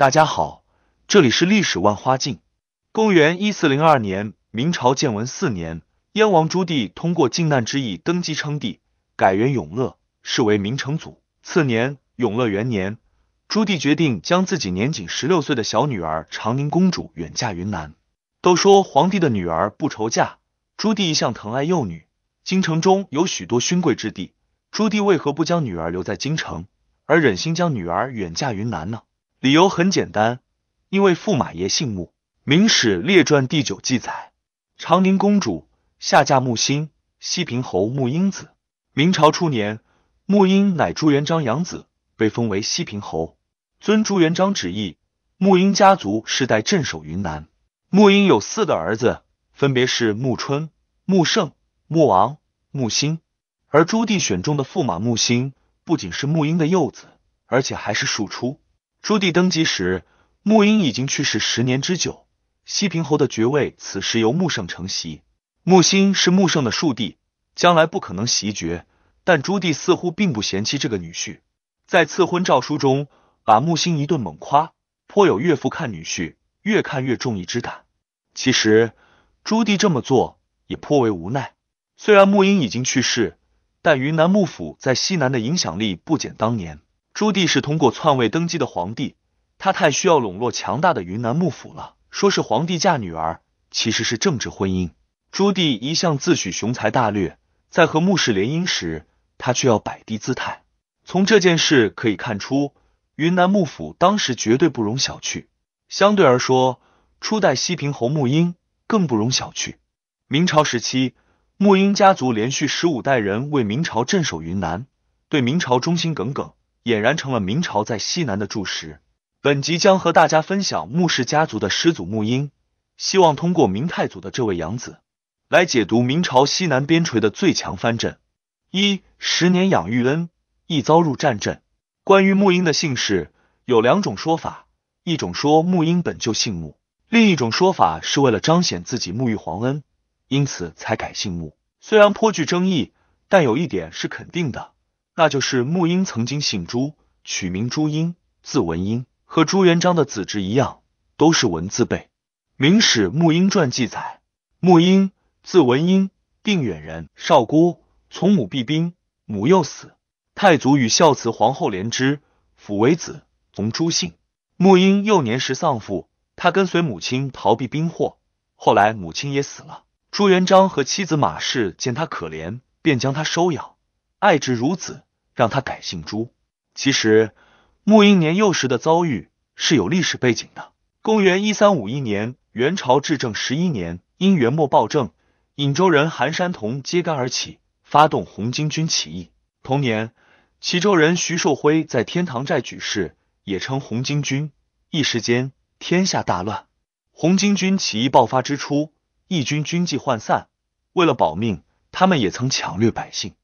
大家好，这里是历史万花镜。公元一四零二年，明朝建文四年，燕王朱棣通过靖难之役登基称帝，改元永乐，是为明成祖。次年永乐元年，朱棣决定将自己年仅十六岁的小女儿长宁公主远嫁云南。都说皇帝的女儿不愁嫁，朱棣一向疼爱幼女，京城中有许多勋贵之地，朱棣为何不将女儿留在京城，而忍心将女儿远嫁云南呢？理由很简单，因为驸马爷姓穆。《明史列传第九》记载，长宁公主下嫁穆兴，西平侯穆英子。明朝初年，穆英乃朱元璋养子，被封为西平侯，遵朱元璋旨意，穆英家族世代镇守云南。穆英有四个儿子，分别是穆春、穆盛、穆王、穆兴。而朱棣选中的驸马穆兴，不仅是穆英的幼子，而且还是庶出。朱棣登基时，沐英已经去世十年之久，西平侯的爵位此时由沐晟承袭。沐欣是沐晟的庶弟，将来不可能袭爵，但朱棣似乎并不嫌弃这个女婿，在赐婚诏书中把沐兴一顿猛夸，颇有岳父看女婿越看越中意之感。其实朱棣这么做也颇为无奈，虽然沐英已经去世，但云南幕府在西南的影响力不减当年。朱棣是通过篡位登基的皇帝，他太需要笼络强大的云南幕府了。说是皇帝嫁女儿，其实是政治婚姻。朱棣一向自诩雄才大略，在和穆氏联姻时，他却要摆低姿态。从这件事可以看出，云南幕府当时绝对不容小觑。相对而说，初代西平侯沐英更不容小觑。明朝时期，沐英家族连续十五代人为明朝镇守云南，对明朝忠心耿耿。俨然成了明朝在西南的柱石。本集将和大家分享穆氏家族的始祖穆英，希望通过明太祖的这位养子，来解读明朝西南边陲的最强藩镇。一十年养育恩，一遭入战阵。关于穆英的姓氏，有两种说法：一种说穆英本就姓穆，另一种说法是为了彰显自己沐浴皇恩，因此才改姓穆。虽然颇具争议，但有一点是肯定的。那就是沐英曾经姓朱，取名朱英，字文英，和朱元璋的子侄一样，都是文字辈。《明史·沐英传》记载：沐英，字文英，定远人，少孤，从母避兵，母幼死。太祖与孝慈皇后怜之，抚为子，从朱姓。沐英幼年时丧父，他跟随母亲逃避兵祸，后来母亲也死了。朱元璋和妻子马氏见他可怜，便将他收养，爱之如子。让他改姓朱。其实，穆英年幼时的遭遇是有历史背景的。公元一三五一年，元朝至正十一年，因元末暴政，颍州人韩山童揭竿而起，发动红巾军起义。同年，齐州人徐寿辉在天堂寨举事，也称红巾军。一时间，天下大乱。红巾军起义爆发之初，义军军纪涣散，为了保命，他们也曾抢掠百姓。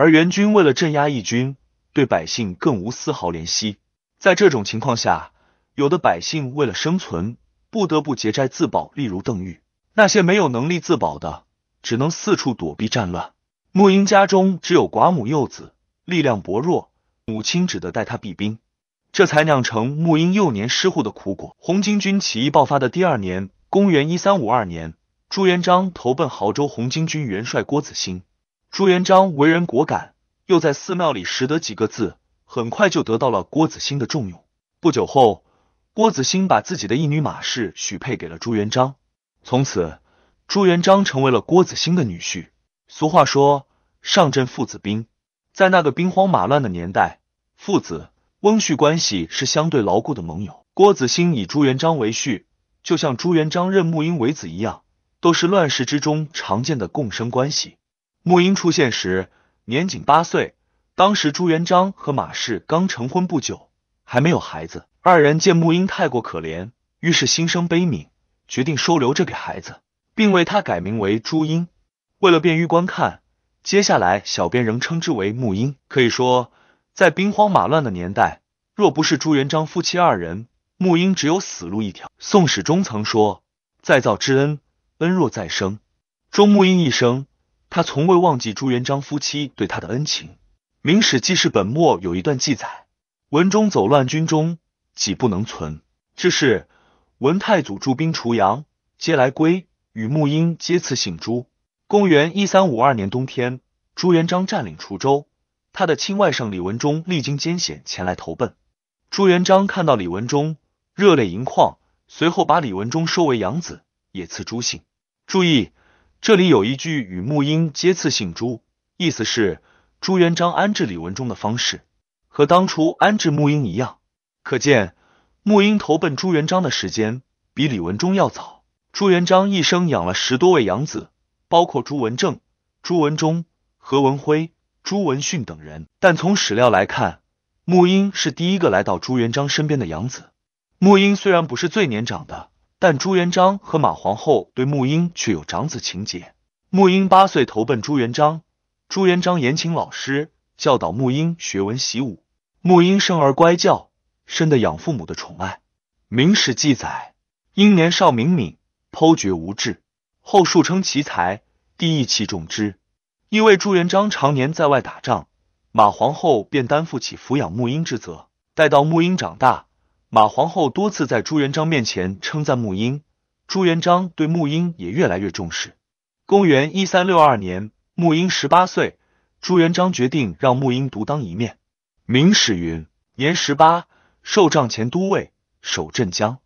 而元军为了镇压义军，对百姓更无丝毫怜惜。在这种情况下，有的百姓为了生存，不得不劫寨自保。例如邓玉，那些没有能力自保的，只能四处躲避战乱。穆英家中只有寡母幼子，力量薄弱，母亲只得带他避兵，这才酿成穆英幼年失户的苦果。红巾军起义爆发的第二年，公元一三五二年，朱元璋投奔亳州红巾军元帅郭子兴。朱元璋为人果敢，又在寺庙里识得几个字，很快就得到了郭子兴的重用。不久后，郭子兴把自己的一女马氏许配给了朱元璋，从此朱元璋成为了郭子兴的女婿。俗话说“上阵父子兵”，在那个兵荒马乱的年代，父子、翁婿关系是相对牢固的盟友。郭子兴以朱元璋为婿，就像朱元璋认沐英为子一样，都是乱世之中常见的共生关系。穆英出现时年仅八岁，当时朱元璋和马氏刚成婚不久，还没有孩子。二人见穆英太过可怜，于是心生悲悯，决定收留这个孩子，并为他改名为朱英。为了便于观看，接下来小编仍称之为穆英。可以说，在兵荒马乱的年代，若不是朱元璋夫妻二人，穆英只有死路一条。《宋史》中曾说：“再造之恩，恩若再生。”终沐英一生。他从未忘记朱元璋夫妻对他的恩情，《明史记事本末》有一段记载：“文中走乱军中，己不能存。”这是文太祖驻兵滁阳，皆来归，与沐英皆赐姓朱。公元一三五二年冬天，朱元璋占领滁州，他的亲外甥李文忠历经艰险前来投奔。朱元璋看到李文忠，热泪盈眶，随后把李文忠收为养子，也赐朱姓。注意。这里有一句与沐英皆赐姓朱，意思是朱元璋安置李文忠的方式和当初安置沐英一样，可见沐英投奔朱元璋的时间比李文忠要早。朱元璋一生养了十多位养子，包括朱文正、朱文忠、何文辉、朱文训等人，但从史料来看，沐英是第一个来到朱元璋身边的养子。沐英虽然不是最年长的。但朱元璋和马皇后对沐英却有长子情结。沐英八岁投奔朱元璋，朱元璋严请老师教导沐英学文习武。沐英生而乖巧，深得养父母的宠爱。《明史》记载：“英年少敏敏，剖决无志，后数称奇才，帝意器重之。”因为朱元璋常年在外打仗，马皇后便担负起抚养沐英之责。待到沐英长大。马皇后多次在朱元璋面前称赞沐英，朱元璋对沐英也越来越重视。公元一三六二年，沐英十八岁，朱元璋决定让沐英独当一面。《明史》云：“年十八，授帐前都尉，守镇江。”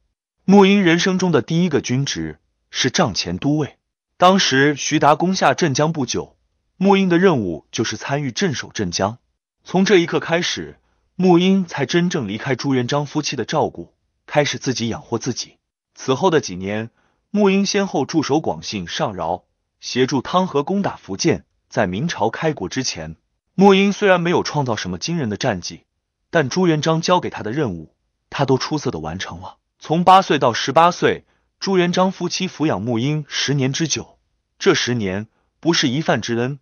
沐英人生中的第一个军职是帐前都尉。当时徐达攻下镇江不久，沐英的任务就是参与镇守镇江。从这一刻开始。沐英才真正离开朱元璋夫妻的照顾，开始自己养活自己。此后的几年，沐英先后驻守广信、上饶，协助汤和攻打福建。在明朝开国之前，沐英虽然没有创造什么惊人的战绩，但朱元璋交给他的任务，他都出色的完成了。从八岁到十八岁，朱元璋夫妻抚养沐英十年之久，这十年不是一饭之恩，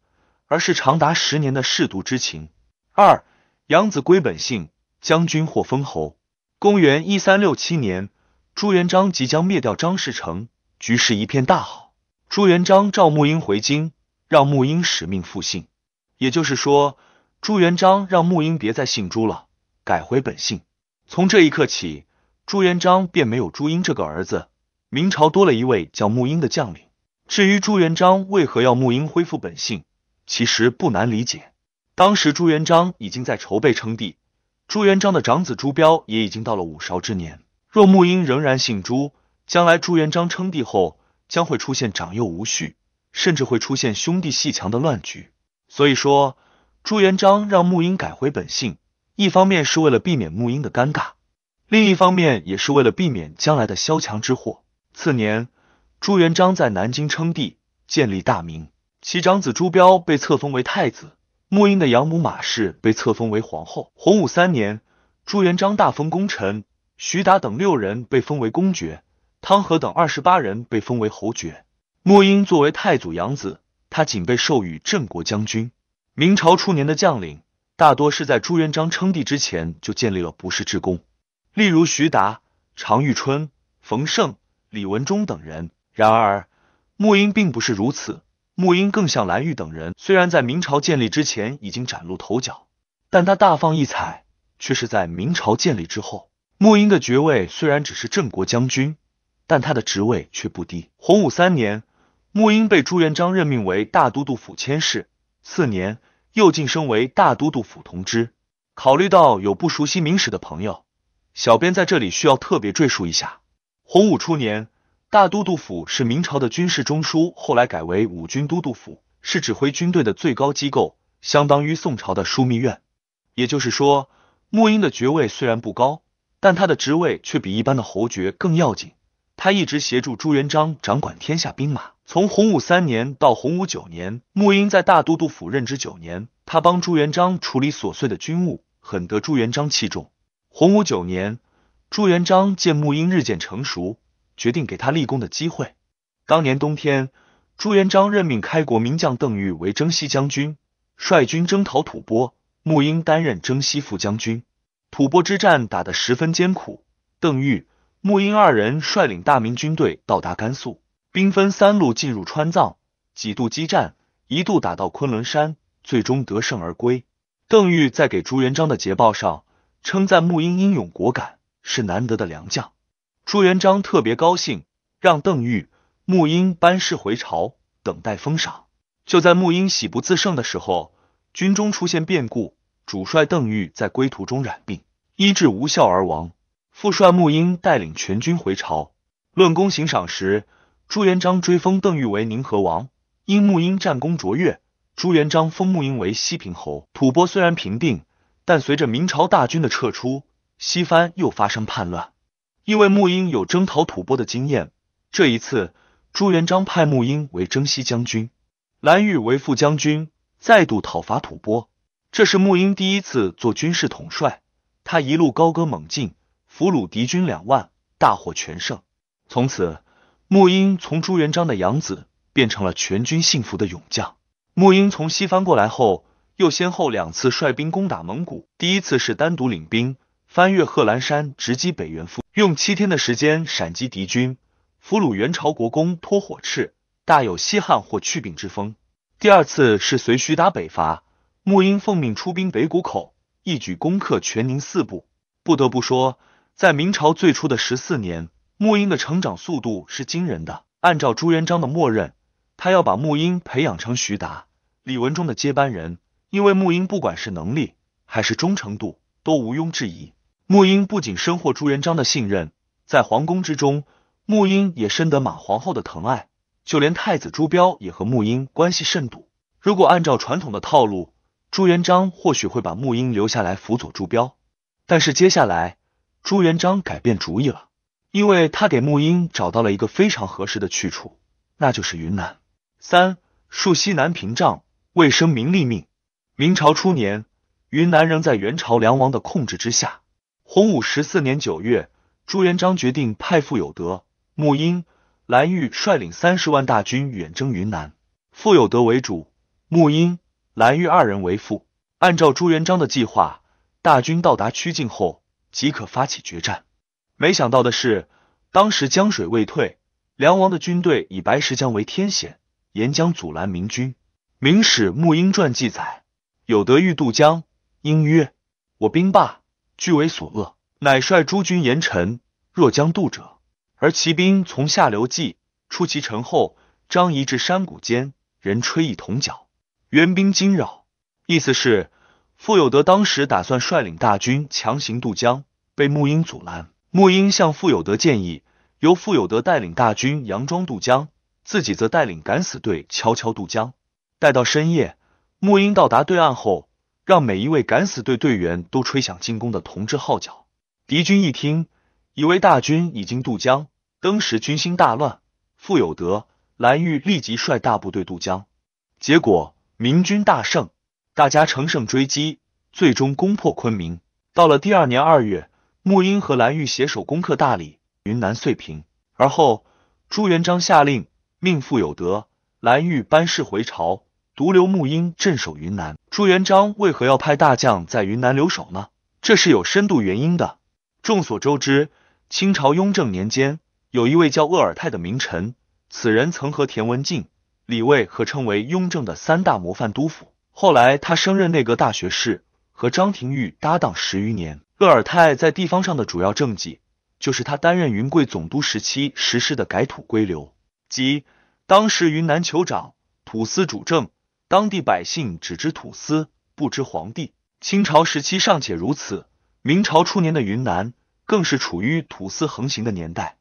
而是长达十年的舐犊之情。二。杨子归本姓，将军或封侯。公元一三六七年，朱元璋即将灭掉张士诚，局势一片大好。朱元璋召沐英回京，让沐英使命复姓，也就是说，朱元璋让沐英别再姓朱了，改回本姓。从这一刻起，朱元璋便没有朱英这个儿子，明朝多了一位叫沐英的将领。至于朱元璋为何要沐英恢复本姓，其实不难理解。当时朱元璋已经在筹备称帝，朱元璋的长子朱标也已经到了五韶之年。若沐英仍然姓朱，将来朱元璋称帝后将会出现长幼无序，甚至会出现兄弟戏强的乱局。所以说，朱元璋让沐英改回本姓，一方面是为了避免沐英的尴尬，另一方面也是为了避免将来的萧墙之祸。次年，朱元璋在南京称帝，建立大明，其长子朱标被册封为太子。沐英的养母马氏被册封为皇后。洪武三年，朱元璋大封功臣，徐达等六人被封为公爵，汤和等二十八人被封为侯爵。沐英作为太祖养子，他仅被授予镇国将军。明朝初年的将领大多是在朱元璋称帝之前就建立了不世之功，例如徐达、常遇春、冯胜、李文忠等人。然而，沐英并不是如此。沐英更像蓝玉等人，虽然在明朝建立之前已经崭露头角，但他大放异彩却是在明朝建立之后。沐英的爵位虽然只是镇国将军，但他的职位却不低。洪武三年，沐英被朱元璋任命为大都督府佥事，次年又晋升为大都督府同知。考虑到有不熟悉明史的朋友，小编在这里需要特别赘述一下：洪武初年。大都督府是明朝的军事中枢，后来改为五军都督府，是指挥军队的最高机构，相当于宋朝的枢密院。也就是说，沐英的爵位虽然不高，但他的职位却比一般的侯爵更要紧。他一直协助朱元璋掌管天下兵马，从洪武三年到洪武九年，沐英在大都督府任职九年，他帮朱元璋处理琐碎的军务，很得朱元璋器重。洪武九年，朱元璋见沐英日渐成熟。决定给他立功的机会。当年冬天，朱元璋任命开国名将邓愈为征西将军，率军征讨吐蕃，沐英担任征西副将军。吐蕃之战打得十分艰苦，邓愈、沐英二人率领大明军队到达甘肃，兵分三路进入川藏，几度激战，一度打到昆仑山，最终得胜而归。邓愈在给朱元璋的捷报上称赞沐英英勇果敢，是难得的良将。朱元璋特别高兴，让邓愈、沐英班师回朝，等待封赏。就在沐英喜不自胜的时候，军中出现变故，主帅邓愈在归途中染病，医治无效而亡。副帅沐英带领全军回朝，论功行赏时，朱元璋追封邓愈为宁河王。因沐英战功卓越，朱元璋封沐英为西平侯。吐蕃虽然平定，但随着明朝大军的撤出，西番又发生叛乱。因为沐英有征讨吐蕃的经验，这一次朱元璋派沐英为征西将军，蓝玉为副将军，再度讨伐吐蕃。这是沐英第一次做军事统帅，他一路高歌猛进，俘虏敌军两万，大获全胜。从此，沐英从朱元璋的养子变成了全军幸福的勇将。沐英从西方过来后，又先后两次率兵攻打蒙古，第一次是单独领兵。翻越贺兰山，直击北元腹，用七天的时间闪击敌军，俘虏元朝国公脱火赤，大有西汉或去病之风。第二次是随徐达北伐，沐英奉命出兵北谷口，一举攻克全宁四部。不得不说，在明朝最初的十四年，沐英的成长速度是惊人的。按照朱元璋的默认，他要把沐英培养成徐达、李文忠的接班人，因为沐英不管是能力还是忠诚度，都毋庸置疑。沐英不仅深获朱元璋的信任，在皇宫之中，沐英也深得马皇后的疼爱，就连太子朱标也和沐英关系甚笃。如果按照传统的套路，朱元璋或许会把沐英留下来辅佐朱标，但是接下来朱元璋改变主意了，因为他给沐英找到了一个非常合适的去处，那就是云南。三树西南屏障，为生民立命。明朝初年，云南仍在元朝梁王的控制之下。洪武十四年九月，朱元璋决定派傅有德、沐英、蓝玉率领三十万大军远征云南。傅有德为主，沐英、蓝玉二人为副。按照朱元璋的计划，大军到达曲靖后即可发起决战。没想到的是，当时江水未退，梁王的军队以白石江为天险，沿江阻拦明军。明史《沐英传》记载：有德欲渡江，英曰：“我兵罢。”俱为所恶，乃率诸军严臣，若将渡者，而骑兵从下流济，出其城后。张仪至山谷间，人吹一铜角，援兵惊扰。意思是傅有德当时打算率领大军强行渡江，被穆英阻拦。穆英向傅有德建议，由傅有德带领大军佯装渡江，自己则带领敢死队悄悄渡江。待到深夜，穆英到达对岸后。让每一位敢死队队员都吹响进攻的铜制号角，敌军一听，以为大军已经渡江，登时军心大乱。傅有德、蓝玉立即率大部队渡江，结果明军大胜，大家乘胜追击，最终攻破昆明。到了第二年二月，沐英和蓝玉携手攻克大理、云南遂平。而后，朱元璋下令命傅有德、蓝玉班师回朝。独留沐英镇守云南，朱元璋为何要派大将在云南留守呢？这是有深度原因的。众所周知，清朝雍正年间有一位叫鄂尔泰的名臣，此人曾和田文镜、李卫合称为雍正的三大模范督府。后来他升任内阁大学士，和张廷玉搭档十余年。鄂尔泰在地方上的主要政绩，就是他担任云贵总督时期实施的改土归流，即当时云南酋长、土司主政。当地百姓只知土司，不知皇帝。清朝时期尚且如此，明朝初年的云南更是处于土司横行的年代。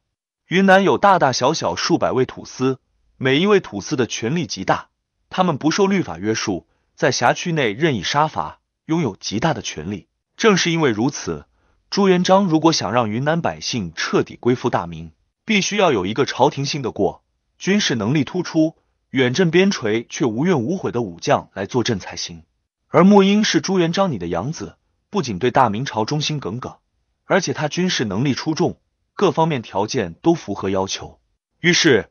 云南有大大小小数百位土司，每一位土司的权力极大，他们不受律法约束，在辖区内任意杀伐，拥有极大的权力。正是因为如此，朱元璋如果想让云南百姓彻底归附大明，必须要有一个朝廷信得过、军事能力突出。远镇边陲却无怨无悔的武将来坐镇才行。而沐英是朱元璋你的养子，不仅对大明朝忠心耿耿，而且他军事能力出众，各方面条件都符合要求。于是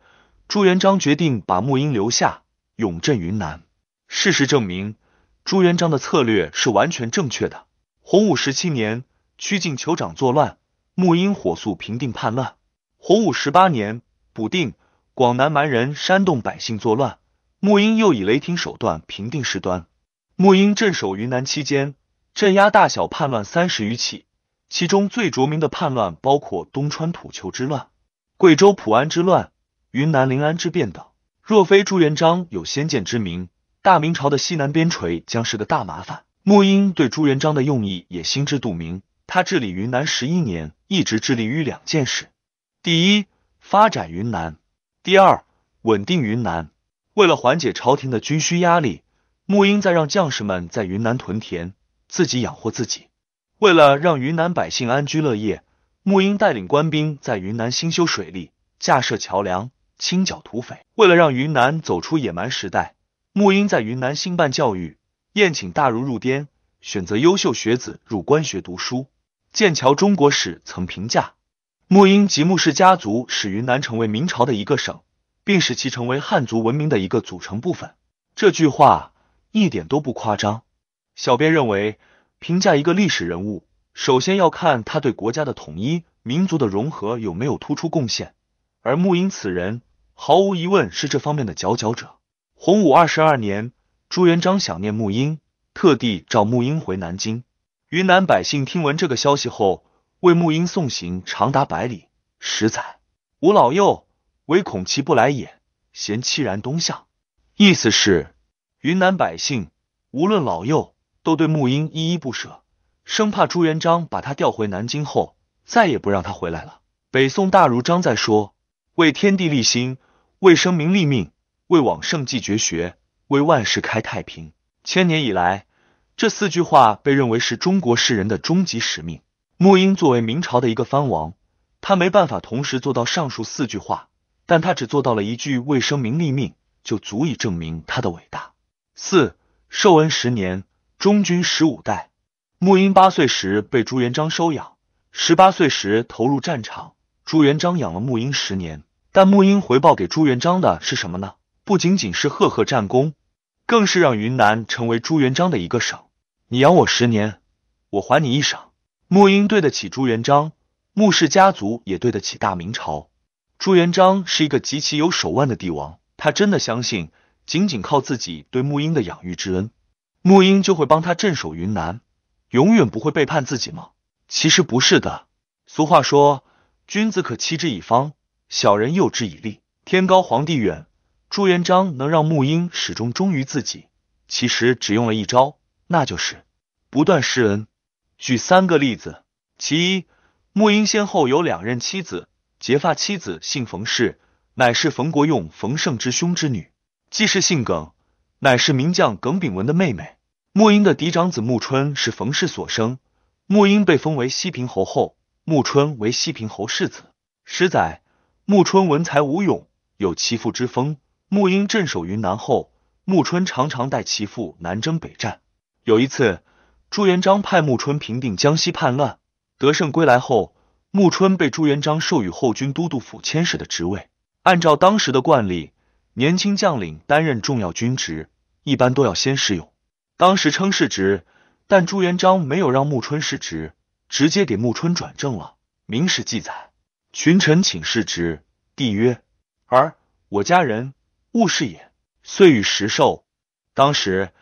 朱元璋决定把沐英留下，永镇云南。事实证明，朱元璋的策略是完全正确的。洪武十七年，曲靖酋长作乱，沐英火速平定叛乱。洪武十八年，补定。广南蛮人煽动百姓作乱，沐英又以雷霆手段平定事端。沐英镇守云南期间，镇压大小叛乱三十余起，其中最着名的叛乱包括东川土丘之乱、贵州普安之乱、云南临安之变等。若非朱元璋有先见之明，大明朝的西南边陲将是个大麻烦。沐英对朱元璋的用意也心知肚明。他治理云南十一年，一直致力于两件事：第一，发展云南。第二，稳定云南。为了缓解朝廷的军需压力，沐英在让将士们在云南屯田，自己养活自己。为了让云南百姓安居乐业，沐英带领官兵在云南兴修水利，架设桥梁，清剿土匪。为了让云南走出野蛮时代，沐英在云南兴办教育，宴请大儒入滇，选择优秀学子入官学读书。剑桥中国史曾评价。沐英及沐氏家族使云南成为明朝的一个省，并使其成为汉族文明的一个组成部分。这句话一点都不夸张。小编认为，评价一个历史人物，首先要看他对国家的统一、民族的融合有没有突出贡献。而沐英此人，毫无疑问是这方面的佼佼者。洪武二十二年，朱元璋想念沐英，特地召沐英回南京。云南百姓听闻这个消息后。为沐英送行长达百里，十载，吾老幼唯恐其不来也，贤凄然东向。意思是云南百姓无论老幼都对沐英依依不舍，生怕朱元璋把他调回南京后再也不让他回来了。北宋大儒张载说：“为天地立心，为生民立命，为往圣继绝学，为万世开太平。”千年以来，这四句话被认为是中国士人的终极使命。沐英作为明朝的一个藩王，他没办法同时做到上述四句话，但他只做到了一句为生民立命，就足以证明他的伟大。四受恩十年，忠君十五代。沐英八岁时被朱元璋收养，十八岁时投入战场。朱元璋养了沐英十年，但沐英回报给朱元璋的是什么呢？不仅仅是赫赫战功，更是让云南成为朱元璋的一个省。你养我十年，我还你一省。沐英对得起朱元璋，沐氏家族也对得起大明朝。朱元璋是一个极其有手腕的帝王，他真的相信仅仅靠自己对沐英的养育之恩，沐英就会帮他镇守云南，永远不会背叛自己吗？其实不是的。俗话说，君子可欺之以方，小人诱之以利。天高皇帝远，朱元璋能让沐英始终忠于自己，其实只用了一招，那就是不断施恩。举三个例子，其一，穆英先后有两任妻子，结发妻子姓冯氏，乃是冯国用、冯胜之兄之女，继室姓耿，乃是名将耿炳文的妹妹。穆英的嫡长子穆春是冯氏所生。穆英被封为西平侯后，穆春为西平侯世子。十载，穆春文才武勇，有其父之风。穆英镇守云南后，穆春常常带其父南征北战。有一次。朱元璋派沐春平定江西叛乱，得胜归来后，沐春被朱元璋授予后军都督府佥使的职位。按照当时的惯例，年轻将领担任重要军职，一般都要先试用，当时称是职。但朱元璋没有让沐春试职，直接给沐春转正了。明史记载：群臣请试职，帝曰：“儿，我家人，勿试也。”遂与时授。当时。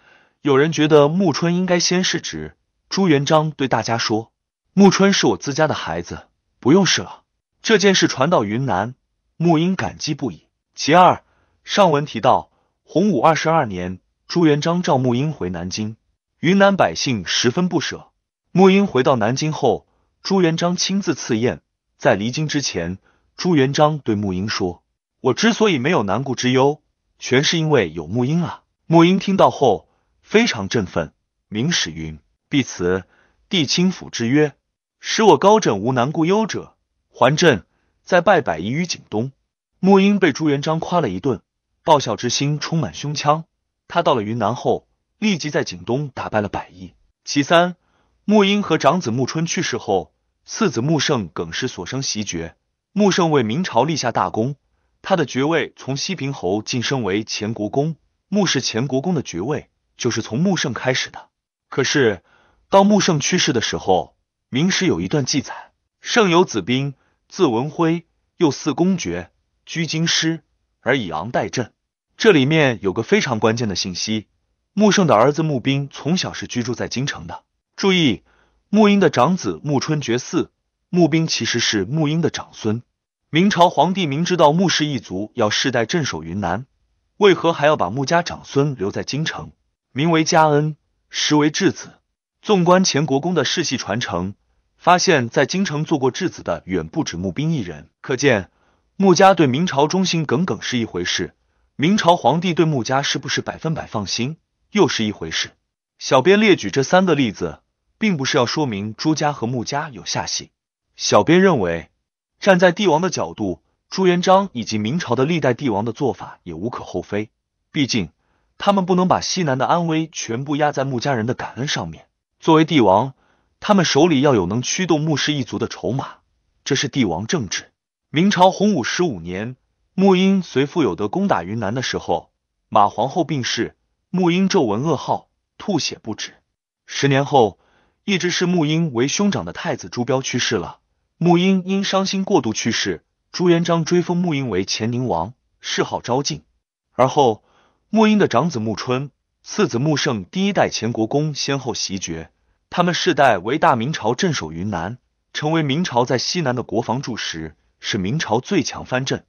有人觉得暮春应该先试，指朱元璋对大家说：“暮春是我自家的孩子，不用试了。”这件事传到云南，沐英感激不已。其二，上文提到洪武二十二年，朱元璋召沐英回南京，云南百姓十分不舍。沐英回到南京后，朱元璋亲自赐宴。在离京之前，朱元璋对沐英说：“我之所以没有难顾之忧，全是因为有沐英啊。”沐英听到后。非常振奋。明史云：“必辞帝亲抚之曰，使我高枕无难顾忧者，还朕再拜百夷于景东。”穆英被朱元璋夸了一顿，报效之心充满胸腔。他到了云南后，立即在景东打败了百夷。其三，穆英和长子穆春去世后，次子穆胜耿氏所生袭爵。穆胜为明朝立下大功，他的爵位从西平侯晋升为前国公。穆氏前国公的爵位。就是从穆圣开始的，可是到穆圣去世的时候，明史有一段记载：圣有子兵，字文辉，又四公爵，居京师而以昂代镇。这里面有个非常关键的信息：穆圣的儿子穆兵从小是居住在京城的。注意，穆英的长子穆春觉嗣，穆兵其实是穆英的长孙。明朝皇帝明知道穆氏一族要世代镇守云南，为何还要把穆家长孙留在京城？名为嘉恩，实为质子。纵观前国公的世系传承，发现，在京城做过质子的远不止穆兵一人。可见，穆家对明朝忠心耿耿是一回事，明朝皇帝对穆家是不是百分百放心又是一回事。小编列举这三个例子，并不是要说明朱家和穆家有下戏。小编认为，站在帝王的角度，朱元璋以及明朝的历代帝王的做法也无可厚非，毕竟。他们不能把西南的安危全部压在穆家人的感恩上面。作为帝王，他们手里要有能驱动穆氏一族的筹码，这是帝王政治。明朝洪武十五年，穆英随傅有德攻打云南的时候，马皇后病逝，穆英皱纹噩耗，吐血不止。十年后，一直视穆英为兄长的太子朱标去世了，穆英因伤心过度去世。朱元璋追封穆英为乾宁王，谥号昭敬，而后。沐英的长子沐春、次子沐胜，第一代前国公先后袭爵，他们世代为大明朝镇守云南，成为明朝在西南的国防柱石，是明朝最强藩镇，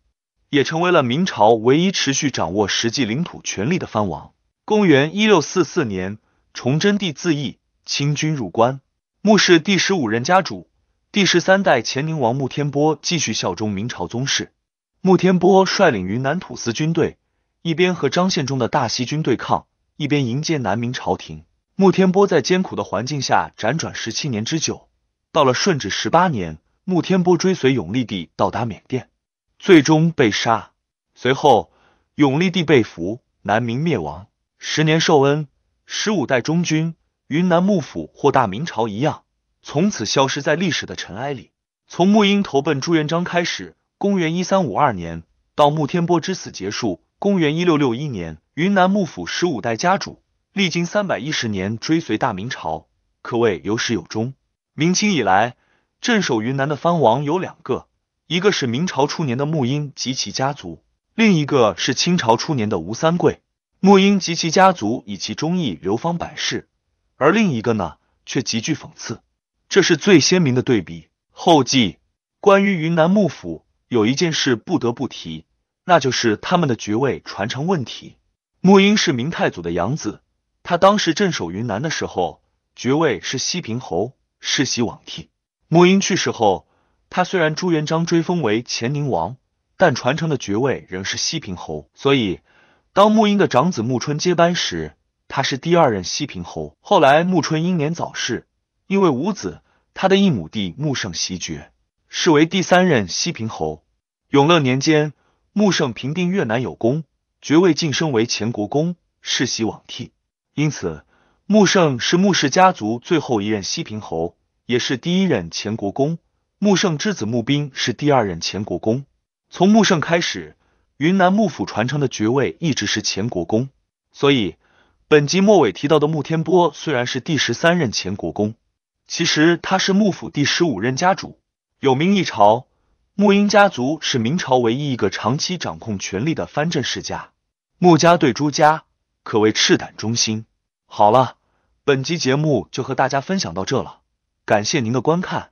也成为了明朝唯一持续掌握实际领土权力的藩王。公元一六四四年，崇祯帝自缢，清军入关，沐氏第十五任家主、第十三代黔宁王沐天波继续效忠明朝宗室。沐天波率领云南土司军队。一边和张献忠的大西军对抗，一边迎接南明朝廷。穆天波在艰苦的环境下辗转十七年之久。到了顺治十八年，穆天波追随永历帝到达缅甸，最终被杀。随后，永历帝被俘，南明灭亡。十年受恩，十五代忠君，云南幕府或大明朝一样，从此消失在历史的尘埃里。从沐英投奔朱元璋开始，公元一三五二年到穆天波之死结束。公元一六六一年，云南幕府十五代家主历经三百一十年追随大明朝，可谓有始有终。明清以来，镇守云南的藩王有两个，一个是明朝初年的沐英及其家族，另一个是清朝初年的吴三桂。沐英及其家族以其忠义流芳百世，而另一个呢，却极具讽刺，这是最鲜明的对比。后记：关于云南幕府，有一件事不得不提。那就是他们的爵位传承问题。沐英是明太祖的养子，他当时镇守云南的时候，爵位是西平侯，世袭罔替。沐英去世后，他虽然朱元璋追封为乾宁王，但传承的爵位仍是西平侯。所以，当沐英的长子沐春接班时，他是第二任西平侯。后来，沐春英年早逝，因为无子，他的一母弟沐胜袭爵，是为第三任西平侯。永乐年间。穆圣平定越南有功，爵位晋升为前国公，世袭罔替。因此，穆圣是穆氏家族最后一任西平侯，也是第一任前国公。穆圣之子穆斌是第二任前国公。从穆圣开始，云南幕府传承的爵位一直是前国公。所以，本集末尾提到的穆天波虽然是第十三任前国公，其实他是幕府第十五任家主，有名一朝。沐英家族是明朝唯一一个长期掌控权力的藩镇世家，沐家对朱家可谓赤胆忠心。好了，本集节目就和大家分享到这了，感谢您的观看。